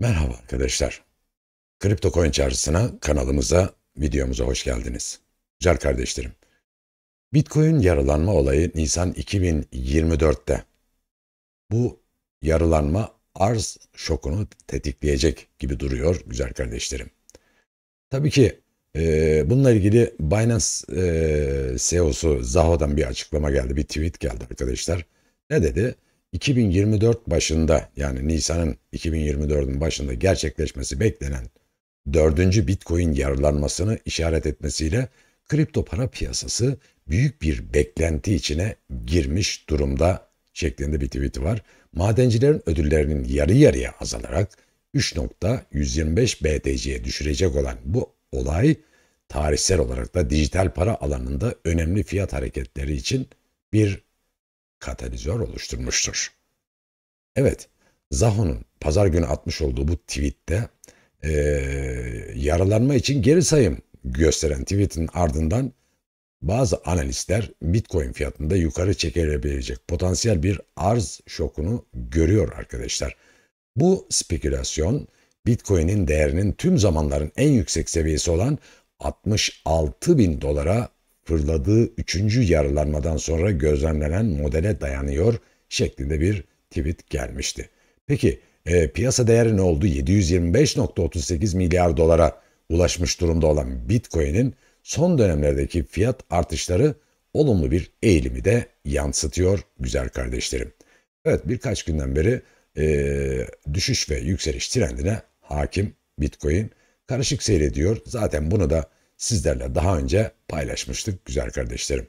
Merhaba arkadaşlar. Kripto Coin Çarşısına kanalımıza, videomuza hoş geldiniz. Güzel kardeşlerim. Bitcoin yaralanma olayı Nisan 2024'te. Bu yaralanma arz şokunu tetikleyecek gibi duruyor güzel kardeşlerim. Tabii ki e, bununla ilgili Binance e, CEO'su Zaho'dan bir açıklama geldi, bir tweet geldi arkadaşlar. Ne dedi? 2024 başında yani Nisan'ın 2024'ün başında gerçekleşmesi beklenen dördüncü Bitcoin yararlanmasını işaret etmesiyle kripto para piyasası büyük bir beklenti içine girmiş durumda şeklinde bir tweet var. Madencilerin ödüllerinin yarı yarıya azalarak 3.125 BTC'ye düşürecek olan bu olay tarihsel olarak da dijital para alanında önemli fiyat hareketleri için bir katalizör oluşturmuştur. Evet, Zaho'nun pazar günü atmış olduğu bu tweette e, yaralanma için geri sayım gösteren tweetin ardından bazı analistler Bitcoin fiyatında yukarı çekilebilecek potansiyel bir arz şokunu görüyor arkadaşlar. Bu spekülasyon Bitcoin'in değerinin tüm zamanların en yüksek seviyesi olan 66 bin dolara fırladığı üçüncü yaralanmadan sonra gözlemlenen modele dayanıyor şeklinde bir tweet gelmişti. Peki e, piyasa değeri ne oldu? 725.38 milyar dolara ulaşmış durumda olan Bitcoin'in son dönemlerdeki fiyat artışları olumlu bir eğilimi de yansıtıyor güzel kardeşlerim. Evet birkaç günden beri e, düşüş ve yükseliş trendine hakim Bitcoin karışık seyrediyor. Zaten bunu da sizlerle daha önce paylaşmıştık güzel kardeşlerim.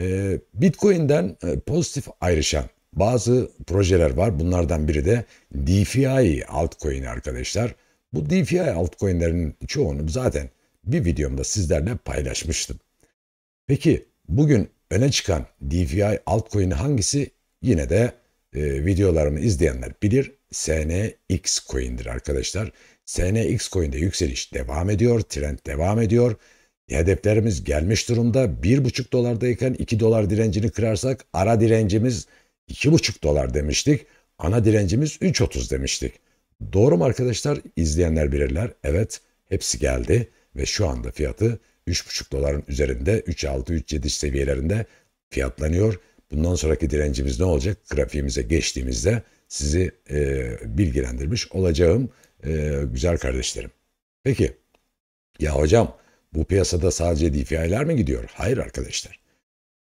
Ee, Bitcoin'den e, pozitif ayrışan bazı projeler var. Bunlardan biri de DeFi altcoin arkadaşlar. Bu DeFi altcoin'lerin çoğunu zaten bir videomda sizlerle paylaşmıştım. Peki bugün öne çıkan DeFi altcoin'i hangisi? Yine de e, videolarımı izleyenler bilir. SNX coin'dir arkadaşlar. SNX coin'de yükseliş devam ediyor, trend devam ediyor. Hedeflerimiz gelmiş durumda 1,5 dolardayken 2 dolar direncini kırarsak ara direncimiz 2,5 dolar demiştik. Ana direncimiz 3.30 demiştik. Doğru mu arkadaşlar? İzleyenler bilirler. Evet hepsi geldi ve şu anda fiyatı 3.5 doların üzerinde 3.6-3.7 seviyelerinde fiyatlanıyor. Bundan sonraki direncimiz ne olacak? Grafiğimize geçtiğimizde sizi e, bilgilendirmiş olacağım. Ee, güzel kardeşlerim. Peki ya hocam bu piyasada sadece DeFi'ler mi gidiyor? Hayır arkadaşlar.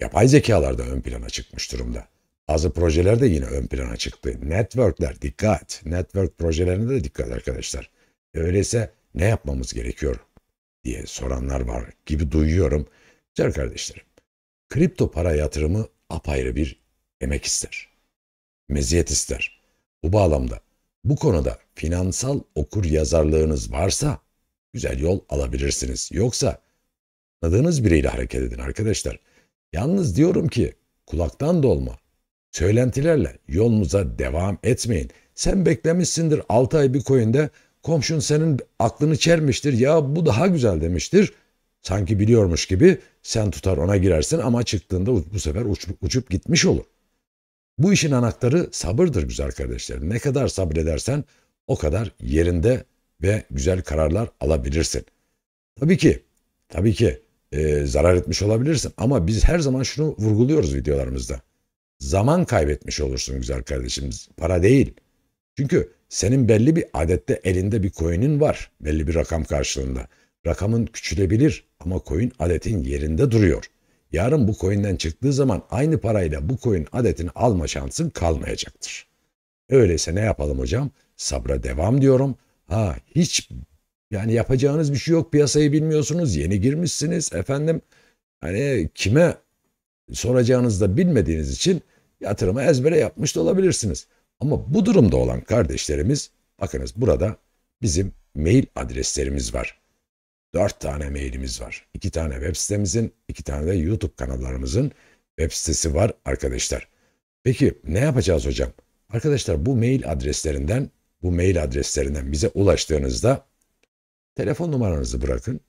Yapay zekalar da ön plana çıkmış durumda. Bazı projeler de yine ön plana çıktı. Networkler dikkat. Network projelerine de dikkat arkadaşlar. E, öyleyse ne yapmamız gerekiyor diye soranlar var gibi duyuyorum. Güzel kardeşlerim. Kripto para yatırımı apayrı bir emek ister. Meziyet ister. Bu bağlamda bu konuda finansal okur yazarlığınız varsa güzel yol alabilirsiniz. Yoksa tanıdığınız biriyle hareket edin arkadaşlar. Yalnız diyorum ki kulaktan dolma. Söylentilerle yolunuza devam etmeyin. Sen beklemişsindir 6 ay bir koyunda komşun senin aklını çermiştir ya bu daha güzel demiştir. Sanki biliyormuş gibi sen tutar ona girersin ama çıktığında bu sefer uçup, uçup gitmiş olur. Bu işin anahtarı sabırdır güzel kardeşlerim. Ne kadar sabredersen o kadar yerinde ve güzel kararlar alabilirsin. Tabii ki, tabii ki e, zarar etmiş olabilirsin ama biz her zaman şunu vurguluyoruz videolarımızda. Zaman kaybetmiş olursun güzel kardeşimiz. Para değil. Çünkü senin belli bir adette elinde bir coin'in var. Belli bir rakam karşılığında. Rakamın küçülebilir ama coin adetin yerinde duruyor. Yarın bu coin'den çıktığı zaman aynı parayla bu coin adetini alma şansın kalmayacaktır. Öyleyse ne yapalım hocam? Sabra devam diyorum. Ha hiç yani yapacağınız bir şey yok. Piyasayı bilmiyorsunuz. Yeni girmişsiniz efendim. Hani kime soracağınızı da bilmediğiniz için yatırımı ezbere yapmış da olabilirsiniz. Ama bu durumda olan kardeşlerimiz bakınız burada bizim mail adreslerimiz var. Dört tane mailimiz var. İki tane web sitemizin, iki tane de YouTube kanallarımızın web sitesi var arkadaşlar. Peki ne yapacağız hocam? Arkadaşlar bu mail adreslerinden bu mail adreslerinden bize ulaştığınızda telefon numaranızı bırakın.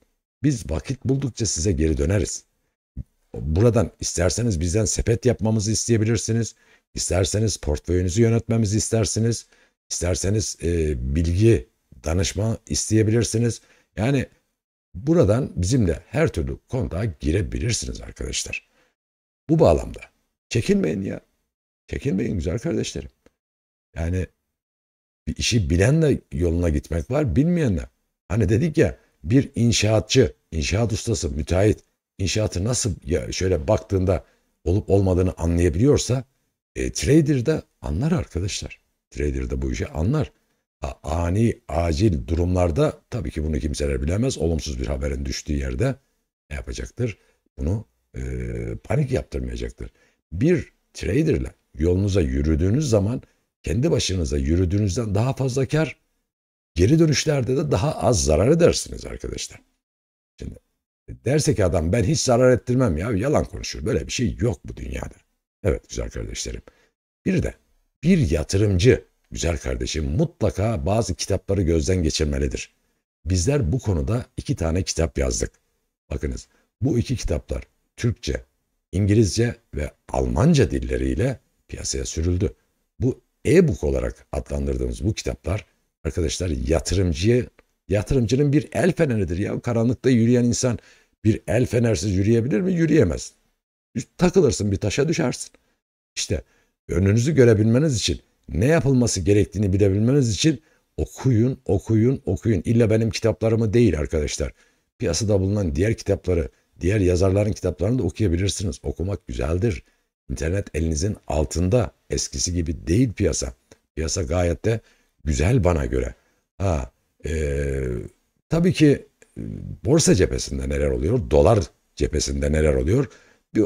Biz vakit buldukça size geri döneriz. Buradan isterseniz bizden sepet yapmamızı isteyebilirsiniz. İsterseniz portföyünüzü yönetmemizi istersiniz. İsterseniz e, bilgi, danışma isteyebilirsiniz. Yani Buradan bizimle her türlü konuda girebilirsiniz arkadaşlar. Bu bağlamda çekinmeyin ya. Çekinmeyin güzel kardeşlerim. Yani bir işi bilenle yoluna gitmek var, bilmeyenle. Hani dedik ya bir inşaatçı, inşaat ustası, müteahhit inşaatı nasıl ya şöyle baktığında olup olmadığını anlayabiliyorsa e, trader de anlar arkadaşlar. Trader de bu işi anlar ani acil durumlarda tabii ki bunu kimseler bilemez. Olumsuz bir haberin düştüğü yerde ne yapacaktır? Bunu e, panik yaptırmayacaktır. Bir traderle yolunuza yürüdüğünüz zaman kendi başınıza yürüdüğünüzden daha fazla kar, geri dönüşlerde de daha az zarar edersiniz arkadaşlar. Şimdi e, derse ki adam ben hiç zarar ettirmem ya yalan konuşuyor. Böyle bir şey yok bu dünyada. Evet güzel kardeşlerim. Bir de bir yatırımcı Güzel kardeşim mutlaka bazı kitapları gözden geçirmelidir. Bizler bu konuda iki tane kitap yazdık. Bakınız bu iki kitaplar Türkçe, İngilizce ve Almanca dilleriyle piyasaya sürüldü. Bu e-book olarak adlandırdığımız bu kitaplar arkadaşlar yatırımcıya yatırımcının bir el feneridir ya. Karanlıkta yürüyen insan bir el fenersiz yürüyebilir mi? Yürüyemez. Takılırsın bir taşa düşersin. İşte önünüzü görebilmeniz için ne yapılması gerektiğini bilebilmeniz için okuyun, okuyun, okuyun. İlla benim kitaplarımı değil arkadaşlar. Piyasada bulunan diğer kitapları, diğer yazarların kitaplarını da okuyabilirsiniz. Okumak güzeldir. İnternet elinizin altında. Eskisi gibi değil piyasa. Piyasa gayet de güzel bana göre. Ha, ee, tabii ki e, borsa cephesinde neler oluyor? Dolar cephesinde neler oluyor?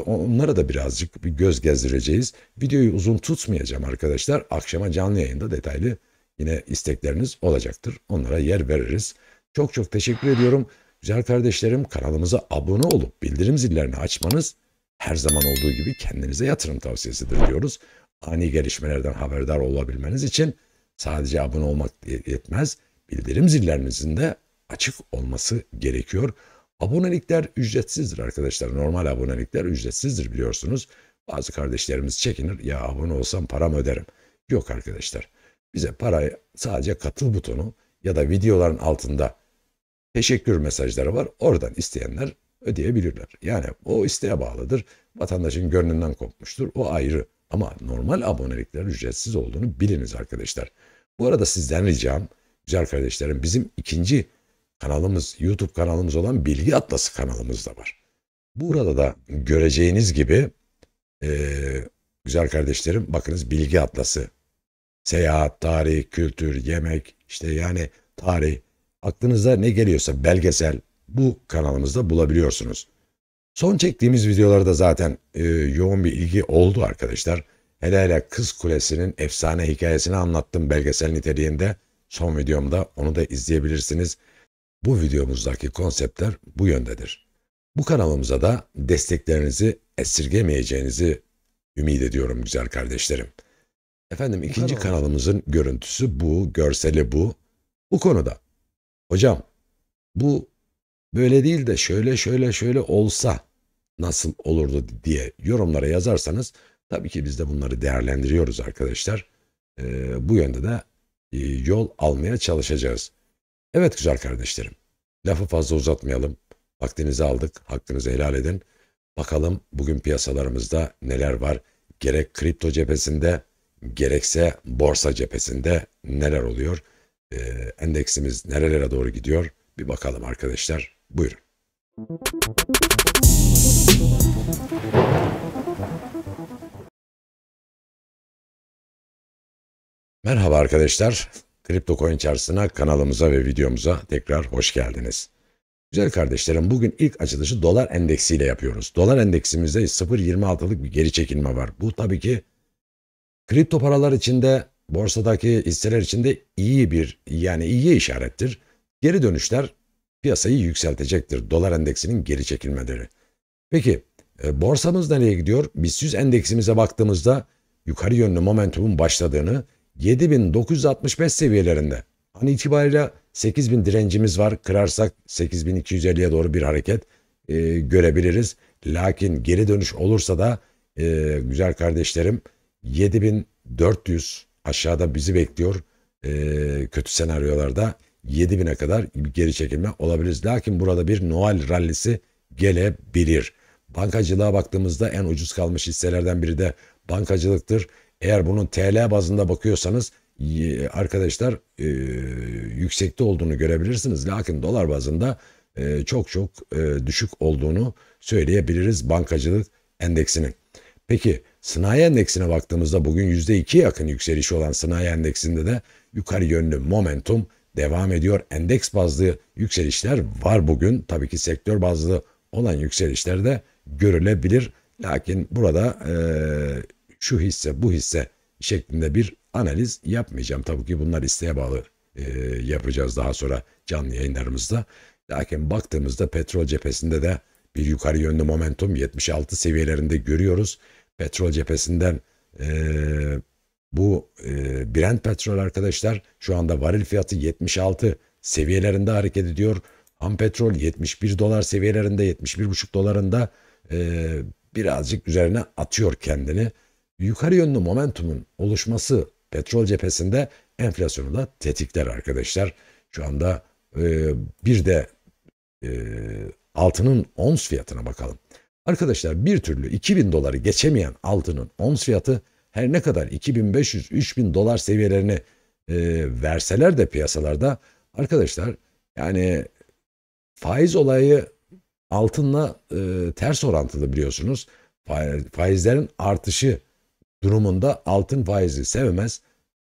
Onlara da birazcık bir göz gezdireceğiz. Videoyu uzun tutmayacağım arkadaşlar. Akşama canlı yayında detaylı yine istekleriniz olacaktır. Onlara yer veririz. Çok çok teşekkür ediyorum. Güzel kardeşlerim kanalımıza abone olup bildirim zillerini açmanız her zaman olduğu gibi kendinize yatırım tavsiyesidir diyoruz. Ani gelişmelerden haberdar olabilmeniz için sadece abone olmak yetmez. Bildirim zillerinizin de açık olması gerekiyor. Abonelikler ücretsizdir arkadaşlar. Normal abonelikler ücretsizdir biliyorsunuz. Bazı kardeşlerimiz çekinir. Ya abone olsam param öderim. Yok arkadaşlar. Bize parayı sadece katıl butonu ya da videoların altında teşekkür mesajları var. Oradan isteyenler ödeyebilirler. Yani o isteğe bağlıdır. Vatandaşın gönlünden kopmuştur. O ayrı. Ama normal abonelikler ücretsiz olduğunu biliniz arkadaşlar. Bu arada sizden ricam güzel kardeşlerim bizim ikinci kanalımız, YouTube kanalımız olan Bilgi Atlası kanalımız da var. Burada da göreceğiniz gibi e, güzel kardeşlerim bakınız Bilgi Atlası. Seyahat, tarih, kültür, yemek işte yani tarih aklınıza ne geliyorsa belgesel bu kanalımızda bulabiliyorsunuz. Son çektiğimiz videolarda zaten e, yoğun bir ilgi oldu arkadaşlar. Hele hele Kız Kulesi'nin efsane hikayesini anlattım belgesel niteliğinde. Son videomda onu da izleyebilirsiniz. Bu videomuzdaki konseptler bu yöndedir. Bu kanalımıza da desteklerinizi esirgemeyeceğinizi ümit ediyorum güzel kardeşlerim. Efendim ikinci kanalımızın görüntüsü bu, görseli bu. Bu konuda. Hocam bu böyle değil de şöyle şöyle şöyle olsa nasıl olurdu diye yorumlara yazarsanız tabii ki biz de bunları değerlendiriyoruz arkadaşlar. Ee, bu yönde de e, yol almaya çalışacağız. Evet güzel kardeşlerim. Lafı fazla uzatmayalım. Vaktinizi aldık. Hakkınızı helal edin. Bakalım bugün piyasalarımızda neler var? Gerek kripto cephesinde gerekse borsa cephesinde neler oluyor? Ee, endeksimiz nerelere doğru gidiyor? Bir bakalım arkadaşlar. Buyurun. Merhaba arkadaşlar. Kripto CryptoCoin çarşısına kanalımıza ve videomuza tekrar hoş geldiniz. Güzel kardeşlerim bugün ilk açılışı dolar endeksiyle yapıyoruz. Dolar endeksimizde 0.26'lık bir geri çekilme var. Bu tabii ki kripto paralar içinde borsadaki hisseler içinde iyi bir yani iyi işarettir. Geri dönüşler piyasayı yükseltecektir. Dolar endeksinin geri çekilmeleri. Peki e, borsamız nereye gidiyor? BIST 100 endeksimize baktığımızda yukarı yönlü momentumun başladığını 7965 seviyelerinde. An itibariyle 8000 direncimiz var. Kırarsak 8250'ye doğru bir hareket e, görebiliriz. Lakin geri dönüş olursa da e, güzel kardeşlerim 7400 aşağıda bizi bekliyor. E, kötü senaryolarda 7000'e kadar geri çekilme olabilir. Lakin burada bir Noel rallisi gelebilir. Bankacılığa baktığımızda en ucuz kalmış hisselerden biri de bankacılıktır. Eğer bunun TL bazında bakıyorsanız arkadaşlar e, yüksekte olduğunu görebilirsiniz. Lakin dolar bazında e, çok çok e, düşük olduğunu söyleyebiliriz bankacılık endeksinin. Peki sanayi endeksine baktığımızda bugün %2 yakın yükselişi olan sanayi endeksinde de yukarı yönlü momentum devam ediyor. Endeks bazlı yükselişler var bugün. Tabii ki sektör bazlı olan yükselişler de görülebilir. Lakin burada e, şu hisse bu hisse şeklinde bir analiz yapmayacağım. Tabii ki bunlar isteğe bağlı e, yapacağız daha sonra canlı yayınlarımızda. Lakin baktığımızda petrol cephesinde de bir yukarı yönlü momentum 76 seviyelerinde görüyoruz. Petrol cephesinden e, bu e, Brent petrol arkadaşlar şu anda varil fiyatı 76 seviyelerinde hareket ediyor. Ham petrol 71 dolar seviyelerinde 71,5 dolarında e, birazcık üzerine atıyor kendini. Yukarı yönlü momentumun oluşması petrol cephesinde enflasyonu da tetikler arkadaşlar. Şu anda e, bir de e, altının ons fiyatına bakalım. Arkadaşlar bir türlü 2000 doları geçemeyen altının ons fiyatı her ne kadar 2500-3000 dolar seviyelerini e, verseler de piyasalarda arkadaşlar yani faiz olayı altınla e, ters orantılı biliyorsunuz. Faizlerin artışı durumunda altın faizi sevmez,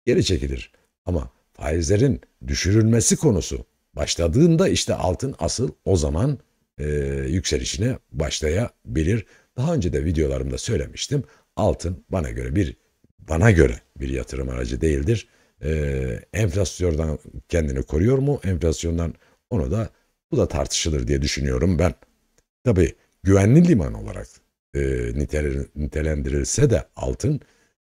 geri çekilir. Ama faizlerin düşürülmesi konusu başladığında işte altın asıl o zaman e, yükselişine başlayabilir. Daha önce de videolarımda söylemiştim. Altın bana göre bir bana göre bir yatırım aracı değildir. E, enflasyondan kendini koruyor mu? Enflasyondan onu da bu da tartışılır diye düşünüyorum ben. Tabii güvenli liman olarak e, nitelendirilse de altın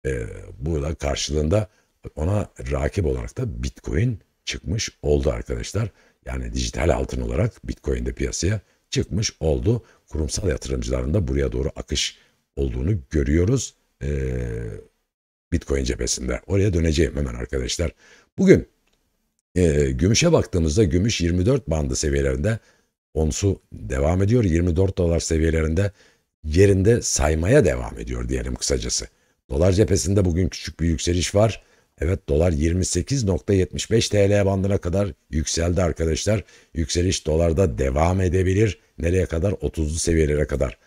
e, burada karşılığında ona rakip olarak da bitcoin çıkmış oldu arkadaşlar. Yani dijital altın olarak bitcoin de piyasaya çıkmış oldu. Kurumsal yatırımcıların da buraya doğru akış olduğunu görüyoruz. E, bitcoin cephesinde. Oraya döneceğim hemen arkadaşlar. Bugün e, gümüşe baktığımızda gümüş 24 bandı seviyelerinde onsu devam ediyor. 24 dolar seviyelerinde yerinde saymaya devam ediyor diyelim kısacası. Dolar cephesinde bugün küçük bir yükseliş var. Evet dolar 28.75 TL bandına kadar yükseldi arkadaşlar. Yükseliş dolarda devam edebilir. Nereye kadar? 30'lu seviyelere kadar.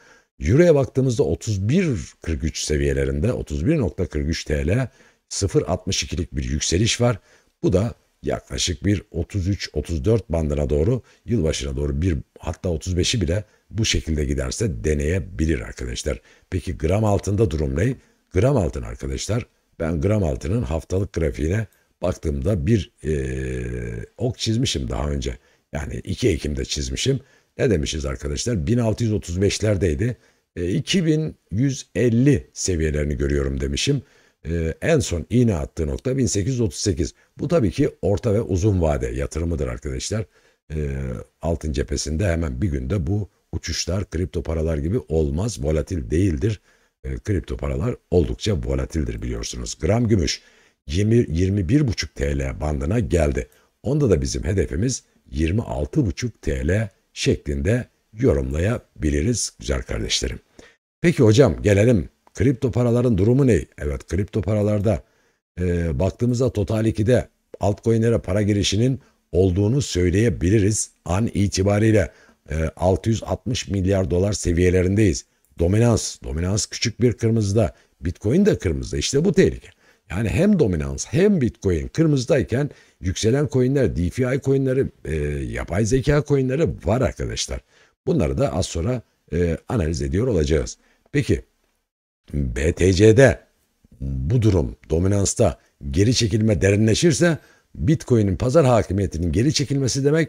Euro'ya baktığımızda 31.43 seviyelerinde 31.43 TL 0.62'lik bir yükseliş var. Bu da yaklaşık bir 33-34 bandına doğru yılbaşına doğru bir hatta 35'i bile bu şekilde giderse deneyebilir arkadaşlar. Peki gram altında durum ne? Gram altın arkadaşlar ben gram altının haftalık grafiğine baktığımda bir e, ok çizmişim daha önce. Yani 2 Ekim'de çizmişim. Ne demişiz arkadaşlar? 1635'lerdeydi. E, 2150 seviyelerini görüyorum demişim. E, en son iğne attığı nokta 1838. Bu tabii ki orta ve uzun vade yatırımıdır arkadaşlar. E, altın cephesinde hemen bir günde bu uçuşlar kripto paralar gibi olmaz, volatil değildir. E, kripto paralar oldukça volatildir biliyorsunuz. Gram gümüş 20 21,5 TL bandına geldi. Onda da bizim hedefimiz 26,5 TL şeklinde yorumlayabiliriz güzel kardeşlerim. Peki hocam gelelim kripto paraların durumu ne? Evet kripto paralarda e, baktığımızda Total 2'de altcoin'lere para girişinin olduğunu söyleyebiliriz an itibariyle. 660 ee, milyar dolar seviyelerindeyiz. Dominans, dominans küçük bir kırmızıda. Bitcoin de kırmızıda. İşte bu tehlike. Yani hem dominans hem Bitcoin kırmızıdayken yükselen coinler, DeFi coinleri, e, yapay zeka coinleri var arkadaşlar. Bunları da az sonra e, analiz ediyor olacağız. Peki BTC'de bu durum dominansta geri çekilme derinleşirse Bitcoin'in pazar hakimiyetinin geri çekilmesi demek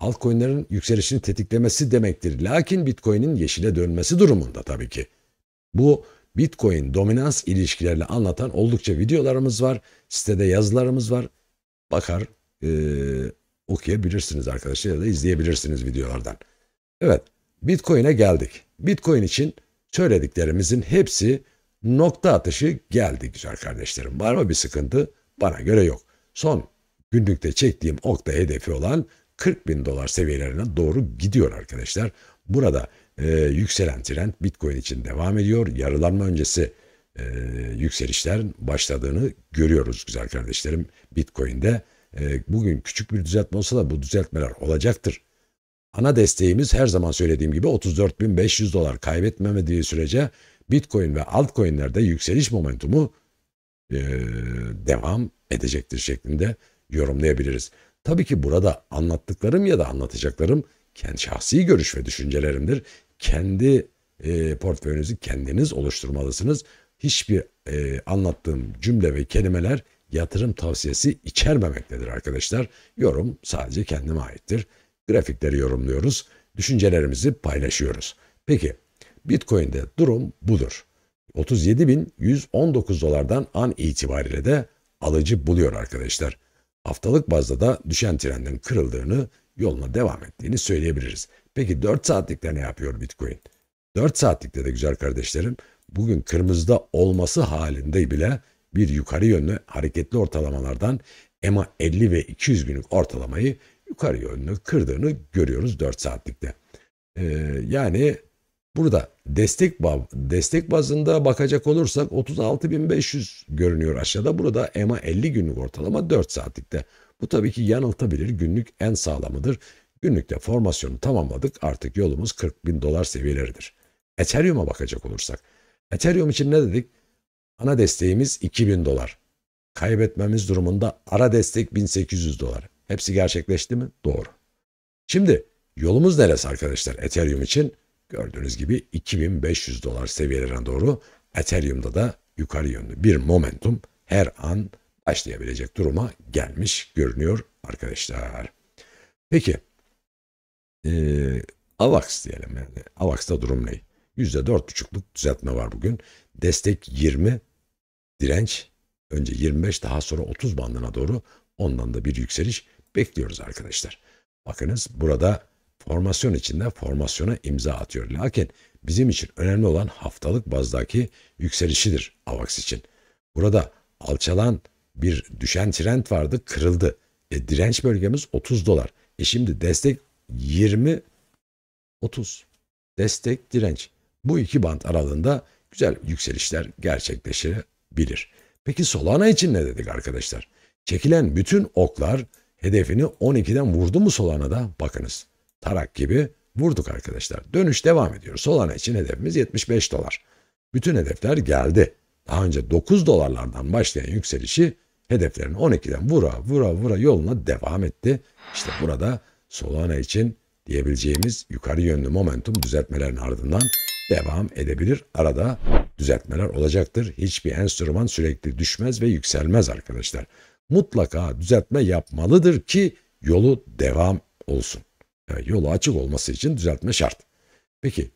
altcoin'lerin yükselişini tetiklemesi demektir. Lakin Bitcoin'in yeşile dönmesi durumunda tabii ki. Bu Bitcoin dominans ilişkilerini anlatan oldukça videolarımız var. Sitede yazılarımız var. Bakar e, okuyabilirsiniz arkadaşlar ya da izleyebilirsiniz videolardan. Evet Bitcoin'e geldik. Bitcoin için söylediklerimizin hepsi nokta atışı geldi güzel kardeşlerim. Var mı bir sıkıntı? Bana göre yok. Son günlükte çektiğim okta hedefi olan 40 bin dolar seviyelerine doğru gidiyor arkadaşlar. Burada e, yükselen trend Bitcoin için devam ediyor. Yarılanma öncesi e, yükselişler başladığını görüyoruz güzel kardeşlerim. Bitcoin'de e, bugün küçük bir düzeltme olsa da bu düzeltmeler olacaktır. Ana desteğimiz her zaman söylediğim gibi 34.500 dolar kaybetmemediği sürece Bitcoin ve altcoin'lerde yükseliş momentumu e, devam edecektir şeklinde yorumlayabiliriz. Tabii ki burada anlattıklarım ya da anlatacaklarım kendi şahsi görüş ve düşüncelerimdir. Kendi e, portföyünüzü kendiniz oluşturmalısınız. Hiçbir e, anlattığım cümle ve kelimeler yatırım tavsiyesi içermemektedir arkadaşlar. Yorum sadece kendime aittir. Grafikleri yorumluyoruz, düşüncelerimizi paylaşıyoruz. Peki Bitcoin'de durum budur. 37.119 dolardan an itibariyle de alıcı buluyor arkadaşlar. Haftalık bazda da düşen trendin kırıldığını, yoluna devam ettiğini söyleyebiliriz. Peki 4 saatlikte ne yapıyor Bitcoin? 4 saatlikte de güzel kardeşlerim bugün kırmızıda olması halinde bile bir yukarı yönlü hareketli ortalamalardan EMA 50 ve 200 günlük ortalamayı yukarı yönlü kırdığını görüyoruz 4 saatlikte. Ee, yani Burada destek destek bazında bakacak olursak 36.500 görünüyor aşağıda. Burada EMA 50 günlük ortalama 4 saatlikte. Bu tabii ki yanıltabilir. Günlük en sağlamıdır. Günlükte formasyonu tamamladık. Artık yolumuz 40 bin dolar seviyeleridir. Ethereum'a bakacak olursak. Ethereum için ne dedik? Ana desteğimiz 2000 dolar. Kaybetmemiz durumunda ara destek 1800 dolar. Hepsi gerçekleşti mi? Doğru. Şimdi yolumuz neresi arkadaşlar Ethereum için? Gördüğünüz gibi 2500 dolar seviyelerine doğru Ethereum'da da yukarı yönlü bir momentum her an başlayabilecek duruma gelmiş görünüyor arkadaşlar. Peki ee, AVAX diyelim yani AVAX'ta durum ne? %4,5'luk düzeltme var bugün. Destek 20, direnç önce 25 daha sonra 30 bandına doğru ondan da bir yükseliş bekliyoruz arkadaşlar. Bakınız burada formasyon içinde formasyona imza atıyor. Lakin bizim için önemli olan haftalık bazdaki yükselişidir AVAX için. Burada alçalan bir düşen trend vardı kırıldı. E, direnç bölgemiz 30 dolar. E şimdi destek 20 30 destek direnç. Bu iki band aralığında güzel yükselişler gerçekleşebilir. Peki Solana için ne dedik arkadaşlar? Çekilen bütün oklar hedefini 12'den vurdu mu Solana'da? Bakınız tarak gibi vurduk arkadaşlar. Dönüş devam ediyor. Solana için hedefimiz 75 dolar. Bütün hedefler geldi. Daha önce 9 dolarlardan başlayan yükselişi hedeflerini 12'den vura vura vura yoluna devam etti. İşte burada Solana için diyebileceğimiz yukarı yönlü momentum düzeltmelerin ardından devam edebilir. Arada düzeltmeler olacaktır. Hiçbir enstrüman sürekli düşmez ve yükselmez arkadaşlar. Mutlaka düzeltme yapmalıdır ki yolu devam olsun. Yani yolu açık olması için düzeltme şart. Peki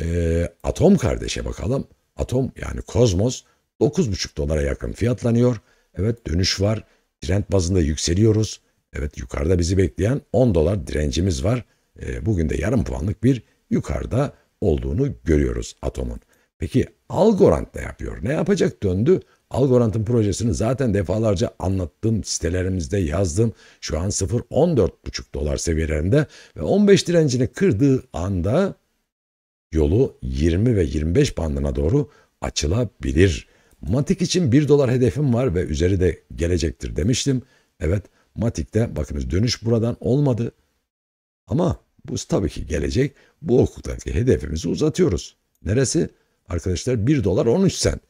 e, atom kardeşe bakalım. Atom yani kozmos 9,5 dolara yakın fiyatlanıyor. Evet dönüş var. Trend bazında yükseliyoruz. Evet yukarıda bizi bekleyen 10 dolar direncimiz var. E, bugün de yarım puanlık bir yukarıda olduğunu görüyoruz atomun. Peki Algorand ne yapıyor? Ne yapacak döndü? Algorandın projesini zaten defalarca anlattım, sitelerimizde yazdım. Şu an 0.14.5 dolar seviyelerinde ve 15 direncini kırdığı anda yolu 20 ve 25 bandına doğru açılabilir. Matik için 1 dolar hedefim var ve üzeri de gelecektir demiştim. Evet Matik'te bakınız dönüş buradan olmadı. Ama bu tabii ki gelecek. Bu okuldaki hedefimizi uzatıyoruz. Neresi? Arkadaşlar 1 dolar 13 sent.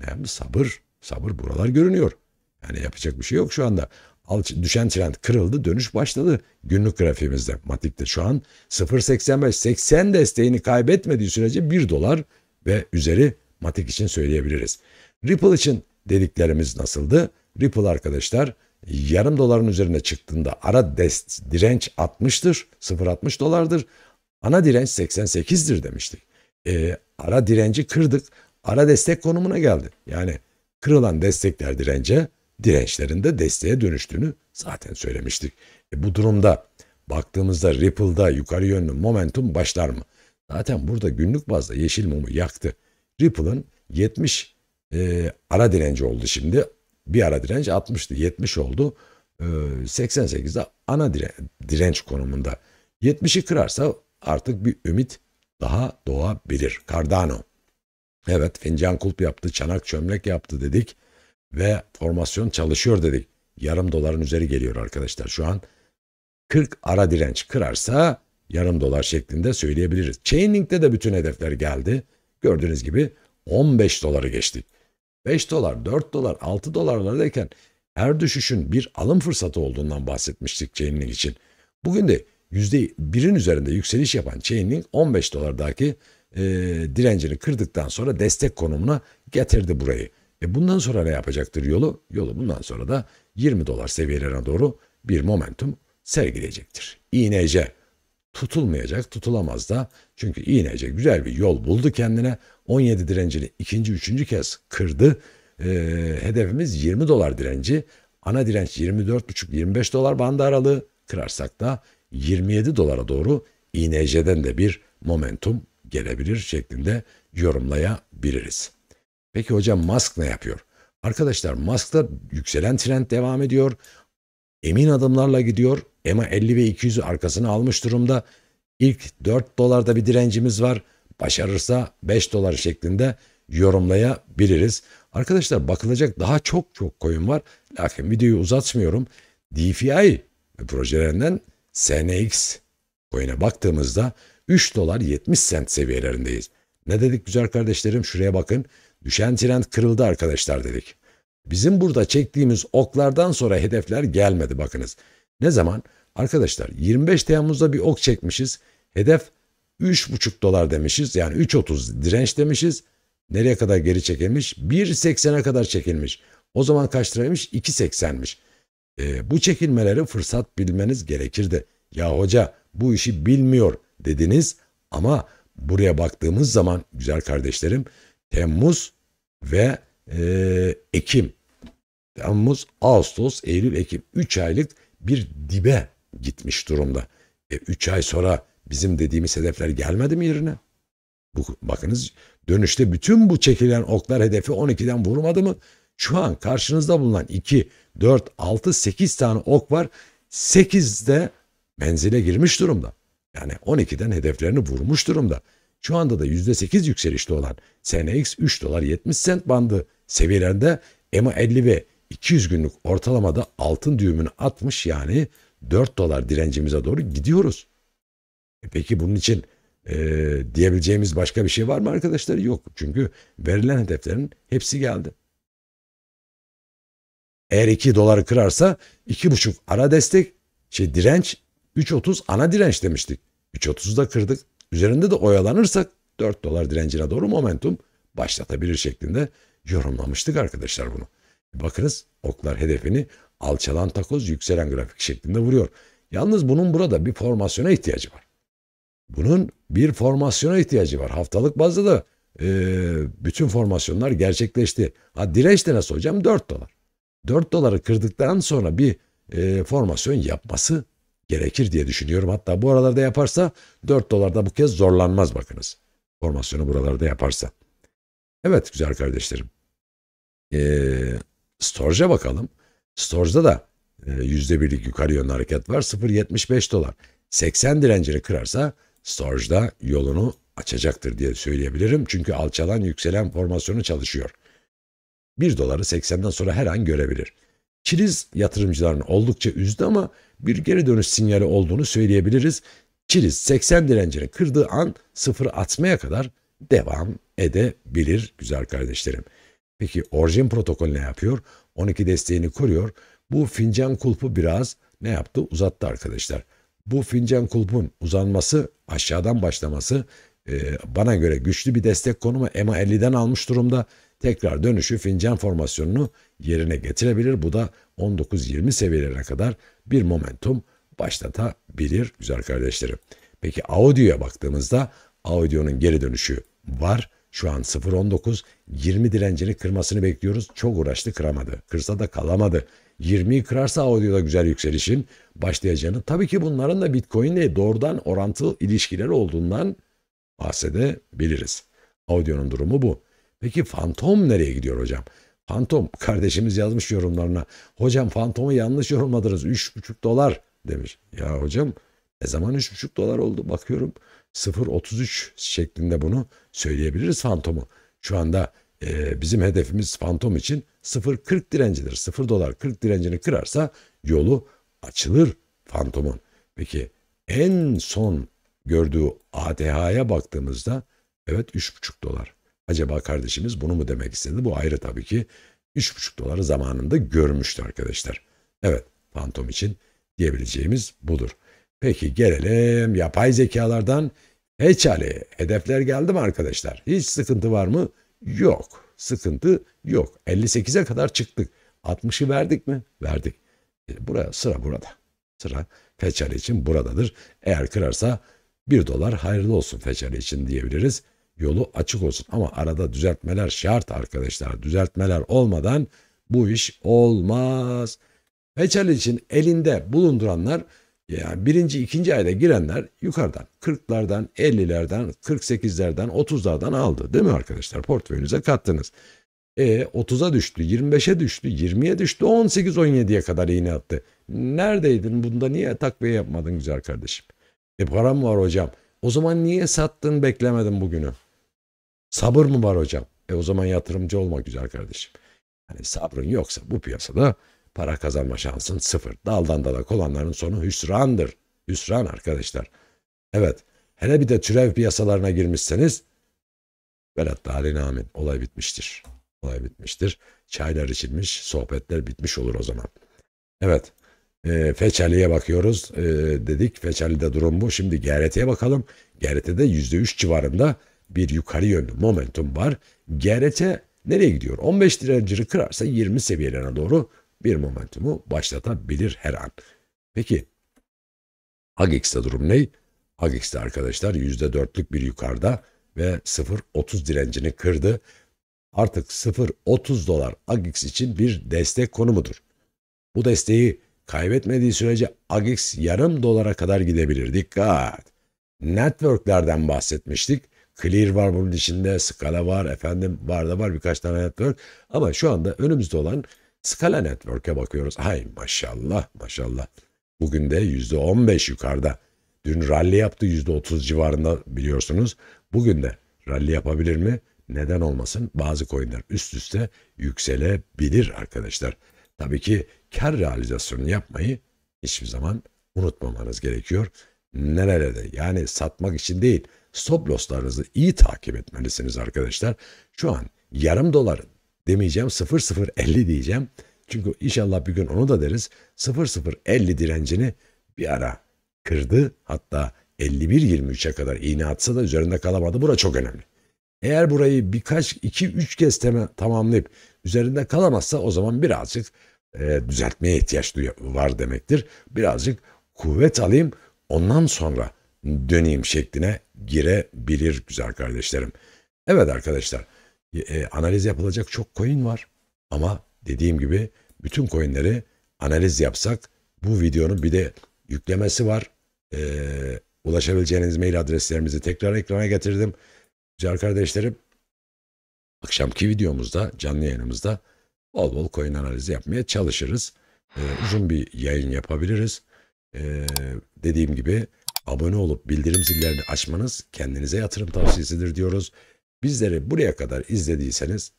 Önemli sabır. Sabır buralar görünüyor. Yani yapacak bir şey yok şu anda. Düşen trend kırıldı, dönüş başladı günlük grafiğimizde. Matik'te şu an 0.85, 80 desteğini kaybetmediği sürece 1 dolar ve üzeri Matik için söyleyebiliriz. Ripple için dediklerimiz nasıldı? Ripple arkadaşlar yarım doların üzerine çıktığında ara dest, direnç 60'tır, 0.60 dolardır. Ana direnç 88'dir demiştik. E, ara direnci kırdık ara destek konumuna geldi. Yani kırılan destekler dirence, dirençlerin de desteğe dönüştüğünü zaten söylemiştik. E bu durumda baktığımızda Ripple'da yukarı yönlü momentum başlar mı? Zaten burada günlük bazda yeşil mumu yaktı. Ripple'ın 70 e, ara direnci oldu şimdi. Bir ara direnç 60'tı 70 oldu. E, 88'de ana dire, direnç konumunda. 70'i kırarsa artık bir ümit daha doğabilir. Cardano Evet fincan kulp yaptı, çanak çömlek yaptı dedik ve formasyon çalışıyor dedik. Yarım doların üzeri geliyor arkadaşlar şu an. 40 ara direnç kırarsa yarım dolar şeklinde söyleyebiliriz. Chainlink'te de bütün hedefler geldi. Gördüğünüz gibi 15 doları geçtik. 5 dolar, 4 dolar, 6 dolarlardayken her düşüşün bir alım fırsatı olduğundan bahsetmiştik Chainlink için. Bugün de %1'in üzerinde yükseliş yapan Chainlink 15 dolardaki e, direncini kırdıktan sonra destek konumuna getirdi burayı. E bundan sonra ne yapacaktır yolu? Yolu bundan sonra da 20 dolar seviyelerine doğru bir momentum sergileyecektir. İğnece tutulmayacak, tutulamaz da. Çünkü iğnece güzel bir yol buldu kendine. 17 direncini ikinci, üçüncü kez kırdı. E, hedefimiz 20 dolar direnci. Ana direnç 24,5-25 dolar bandı aralığı. Kırarsak da 27 dolara doğru İNC'den de bir momentum gelebilir şeklinde yorumlayabiliriz. Peki hocam Musk ne yapıyor? Arkadaşlar Musk'ta yükselen trend devam ediyor. Emin adımlarla gidiyor. EMA 50 ve 200'ü arkasına almış durumda. İlk 4 dolarda bir direncimiz var. Başarırsa 5 dolar şeklinde yorumlayabiliriz. Arkadaşlar bakılacak daha çok çok koyun var. Lakin videoyu uzatmıyorum. DeFi projelerinden SNX koyuna baktığımızda 3 dolar 70 sent seviyelerindeyiz. Ne dedik güzel kardeşlerim şuraya bakın. Düşen trend kırıldı arkadaşlar dedik. Bizim burada çektiğimiz oklardan sonra hedefler gelmedi bakınız. Ne zaman? Arkadaşlar 25 Temmuz'da bir ok çekmişiz. Hedef 3,5 dolar demişiz. Yani 3.30 direnç demişiz. Nereye kadar geri çekilmiş? 1.80'e kadar çekilmiş. O zaman kaç liraymış? 2.80'miş. E, ee, bu çekilmeleri fırsat bilmeniz gerekirdi. Ya hoca bu işi bilmiyor dediniz ama buraya baktığımız zaman güzel kardeşlerim Temmuz ve e, Ekim Temmuz, Ağustos, Eylül, Ekim 3 aylık bir dibe gitmiş durumda. 3 e, üç ay sonra bizim dediğimiz hedefler gelmedi mi yerine? Bu, bakınız dönüşte bütün bu çekilen oklar hedefi 12'den vurmadı mı? Şu an karşınızda bulunan 2, 4, 6, 8 tane ok var. de menzile girmiş durumda. Yani 12'den hedeflerini vurmuş durumda. Şu anda da %8 yükselişte olan SNX 3 dolar 70 cent bandı seviyelerinde EMA 50 ve 200 günlük ortalamada altın düğümünü atmış yani 4 dolar direncimize doğru gidiyoruz. E peki bunun için e, diyebileceğimiz başka bir şey var mı arkadaşlar? Yok. Çünkü verilen hedeflerin hepsi geldi. Eğer 2 doları kırarsa 2,5 ara destek şey direnç 3.30 ana direnç demiştik. 3.30'u da kırdık. Üzerinde de oyalanırsak 4 dolar direncine doğru momentum başlatabilir şeklinde yorumlamıştık arkadaşlar bunu. Bakınız oklar hedefini alçalan takoz yükselen grafik şeklinde vuruyor. Yalnız bunun burada bir formasyona ihtiyacı var. Bunun bir formasyona ihtiyacı var. Haftalık bazda da e, bütün formasyonlar gerçekleşti. Ha direnç de nasıl hocam? 4 dolar. 4 doları kırdıktan sonra bir e, formasyon yapması gerekir diye düşünüyorum. Hatta bu aralarda yaparsa 4 dolarda bu kez zorlanmaz bakınız. Formasyonu buralarda yaparsa. Evet güzel kardeşlerim. Ee, Storj'a bakalım. Storj'da da %1'lik e, yukarı yönlü hareket var. 0.75 dolar. 80 direncini kırarsa Storj'da yolunu açacaktır diye söyleyebilirim. Çünkü alçalan yükselen formasyonu çalışıyor. 1 doları 80'den sonra her an görebilir. Çiliz yatırımcıların oldukça üzdü ama bir geri dönüş sinyali olduğunu söyleyebiliriz. Çiriz 80 direncini kırdığı an sıfır atmaya kadar devam edebilir güzel kardeşlerim. Peki orijin protokol ne yapıyor? 12 desteğini koruyor. Bu fincan kulpu biraz ne yaptı? Uzattı arkadaşlar. Bu fincan kulpun uzanması, aşağıdan başlaması e, bana göre güçlü bir destek konumu EMA 50'den almış durumda. Tekrar dönüşü fincan formasyonunu yerine getirebilir. Bu da 19-20 seviyelerine kadar bir momentum başlatabilir güzel kardeşlerim. Peki Audio'ya baktığımızda Audio'nun geri dönüşü var. Şu an 0.19 20 direncini kırmasını bekliyoruz. Çok uğraştı kıramadı. Kırsa da kalamadı. 20'yi kırarsa Audio'da güzel yükselişin başlayacağını. Tabii ki bunların da Bitcoin ile doğrudan orantılı ilişkiler olduğundan bahsedebiliriz. Audio'nun durumu bu. Peki Fantom nereye gidiyor hocam? Fantom kardeşimiz yazmış yorumlarına. Hocam Fantom'u yanlış yorumladınız. 3,5 dolar demiş. Ya hocam ne zaman 3,5 dolar oldu bakıyorum 0.33 şeklinde bunu söyleyebiliriz Fantom'u. Şu anda e, bizim hedefimiz Fantom için 0.40 direncidir. 0 dolar 40 direncini kırarsa yolu açılır Fantom'un. Peki en son gördüğü ADH'ya baktığımızda evet 3,5 dolar. Acaba kardeşimiz bunu mu demek istedi? Bu ayrı tabii ki. 3,5 doları zamanında görmüştü arkadaşlar. Evet, fantom için diyebileceğimiz budur. Peki gelelim yapay zekalardan. Heçhali hedefler geldi mi arkadaşlar? Hiç sıkıntı var mı? Yok. Sıkıntı yok. 58'e kadar çıktık. 60'ı verdik mi? Verdik. E, buraya, sıra burada. Sıra Feçali için buradadır. Eğer kırarsa 1 dolar hayırlı olsun Feçali için diyebiliriz yolu açık olsun. Ama arada düzeltmeler şart arkadaşlar. Düzeltmeler olmadan bu iş olmaz. Peçel için elinde bulunduranlar yani birinci, ikinci ayda girenler yukarıdan 40'lardan, 50'lerden, 48'lerden, 30'lardan aldı. Değil mi arkadaşlar? Portföyünüze kattınız. E 30'a düştü, 25'e düştü, 20'ye düştü, 18-17'ye kadar iğne attı. Neredeydin bunda niye takviye yapmadın güzel kardeşim? E param var hocam. O zaman niye sattın beklemedin bugünü? Sabır mı var hocam? E o zaman yatırımcı olma güzel kardeşim. Hani sabrın yoksa bu piyasada para kazanma şansın sıfır. Daldan dala kolanların sonu hüsrandır. Hüsran arkadaşlar. Evet hele bir de türev piyasalarına girmişseniz Berat Dalin Amin olay bitmiştir. Olay bitmiştir. Çaylar içilmiş, sohbetler bitmiş olur o zaman. Evet. E, Feçali'ye bakıyoruz e, dedik. Feçali'de durum bu. Şimdi GRT'ye bakalım. GRT'de %3 civarında bir yukarı yönlü momentum var. GRT nereye gidiyor? 15 direncini kırarsa 20 seviyelerine doğru bir momentumu başlatabilir her an. Peki AGX'te durum ne? AGX'te arkadaşlar %4'lük bir yukarıda ve 0.30 direncini kırdı. Artık 0.30 dolar AGX için bir destek konumudur. Bu desteği kaybetmediği sürece AGX yarım dolara kadar gidebilir. Dikkat! Networklerden bahsetmiştik. Clear var bunun içinde, Scala var, efendim var da var birkaç tane network. Ama şu anda önümüzde olan Scala Network'e bakıyoruz. Hay maşallah maşallah. Bugün de %15 yukarıda. Dün rally yaptı %30 civarında biliyorsunuz. Bugün de rally yapabilir mi? Neden olmasın? Bazı coinler üst üste yükselebilir arkadaşlar. Tabii ki kar realizasyonu yapmayı hiçbir zaman unutmamanız gerekiyor. Nerelerde? Yani satmak için değil stop losslarınızı iyi takip etmelisiniz arkadaşlar. Şu an yarım dolar demeyeceğim 0050 diyeceğim. Çünkü inşallah bir gün onu da deriz. 0050 direncini bir ara kırdı. Hatta 51-23'e kadar iğne atsa da üzerinde kalamadı. Bura çok önemli. Eğer burayı birkaç, iki, üç kez teme, tamamlayıp üzerinde kalamazsa o zaman birazcık e, düzeltmeye ihtiyaç var demektir. Birazcık kuvvet alayım ondan sonra döneyim şekline girebilir güzel kardeşlerim. Evet arkadaşlar e, analiz yapılacak çok coin var ama dediğim gibi bütün coinleri analiz yapsak bu videonun bir de yüklemesi var. E, ulaşabileceğiniz mail adreslerimizi tekrar ekrana getirdim. Güzel kardeşlerim akşamki videomuzda canlı yayınımızda bol bol coin analizi yapmaya çalışırız. E, uzun bir yayın yapabiliriz. E, dediğim gibi abone olup bildirim zillerini açmanız kendinize yatırım tavsiyesidir diyoruz. Bizleri buraya kadar izlediyseniz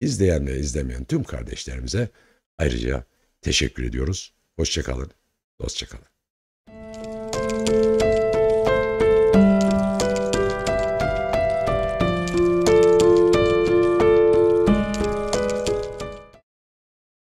izleyen ve izlemeyen tüm kardeşlerimize ayrıca teşekkür ediyoruz. Hoşçakalın, dostçakalın.